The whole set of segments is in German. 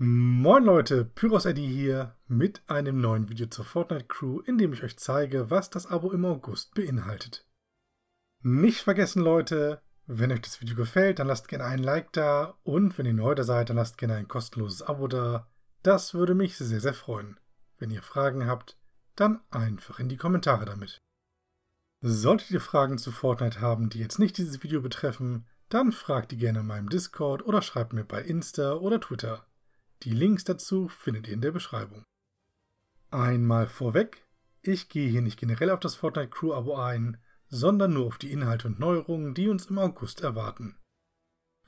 Moin Leute, Pyros Eddy hier mit einem neuen Video zur Fortnite Crew, in dem ich euch zeige, was das Abo im August beinhaltet. Nicht vergessen Leute, wenn euch das Video gefällt, dann lasst gerne einen Like da und wenn ihr neu da seid, dann lasst gerne ein kostenloses Abo da. Das würde mich sehr, sehr freuen. Wenn ihr Fragen habt, dann einfach in die Kommentare damit. Solltet ihr Fragen zu Fortnite haben, die jetzt nicht dieses Video betreffen, dann fragt die gerne in meinem Discord oder schreibt mir bei Insta oder Twitter. Die Links dazu findet ihr in der Beschreibung. Einmal vorweg, ich gehe hier nicht generell auf das Fortnite Crew Abo ein, sondern nur auf die Inhalte und Neuerungen, die uns im August erwarten.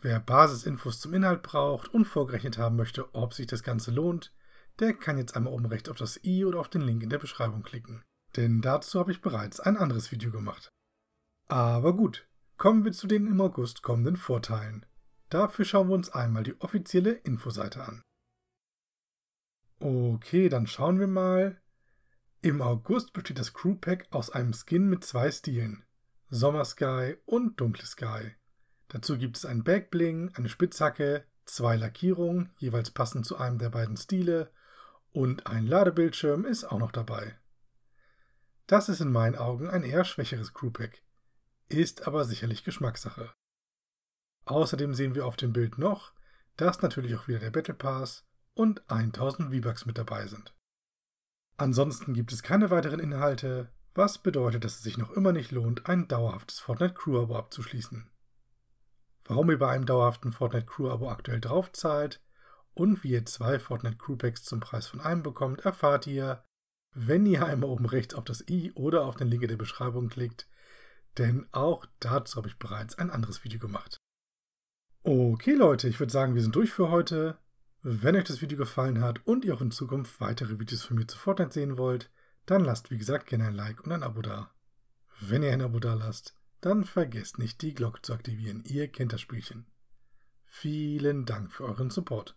Wer Basisinfos zum Inhalt braucht und vorgerechnet haben möchte, ob sich das Ganze lohnt, der kann jetzt einmal oben rechts auf das i oder auf den Link in der Beschreibung klicken. Denn dazu habe ich bereits ein anderes Video gemacht. Aber gut, kommen wir zu den im August kommenden Vorteilen. Dafür schauen wir uns einmal die offizielle Infoseite an. Okay, dann schauen wir mal. Im August besteht das Crew Pack aus einem Skin mit zwei Stilen. Sommer Sky und Dunkle Sky. Dazu gibt es ein Backbling, eine Spitzhacke, zwei Lackierungen, jeweils passend zu einem der beiden Stile, und ein Ladebildschirm ist auch noch dabei. Das ist in meinen Augen ein eher schwächeres Crew Pack, ist aber sicherlich Geschmackssache. Außerdem sehen wir auf dem Bild noch, dass natürlich auch wieder der Battle Pass und 1000 V-Bucks mit dabei sind. Ansonsten gibt es keine weiteren Inhalte, was bedeutet, dass es sich noch immer nicht lohnt, ein dauerhaftes Fortnite Crew Abo abzuschließen. Warum ihr bei einem dauerhaften Fortnite Crew Abo aktuell draufzahlt und wie ihr zwei Fortnite Crew Packs zum Preis von einem bekommt, erfahrt ihr, wenn ihr einmal oben rechts auf das i oder auf den Link in der Beschreibung klickt, denn auch dazu habe ich bereits ein anderes Video gemacht. Okay Leute, ich würde sagen, wir sind durch für heute. Wenn euch das Video gefallen hat und ihr auch in Zukunft weitere Videos von mir zu Fortnite sehen wollt, dann lasst wie gesagt gerne ein Like und ein Abo da. Wenn ihr ein Abo da lasst, dann vergesst nicht die Glocke zu aktivieren, ihr kennt das Spielchen. Vielen Dank für euren Support.